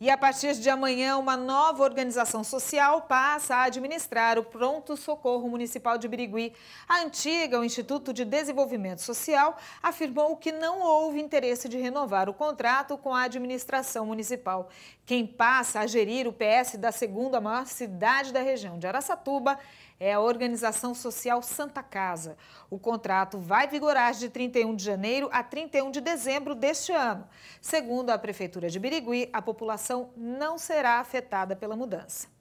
E a partir de amanhã, uma nova organização social passa a administrar o Pronto Socorro Municipal de Birigui. A antiga, o Instituto de Desenvolvimento Social, afirmou que não houve interesse de renovar o contrato com a administração municipal. Quem passa a gerir o PS da segunda maior cidade da região de Araçatuba é a organização social Santa Casa. O contrato vai vigorar de 31 de janeiro a 31 de dezembro deste ano. Segundo a Prefeitura de Birigui, a população população não será afetada pela mudança.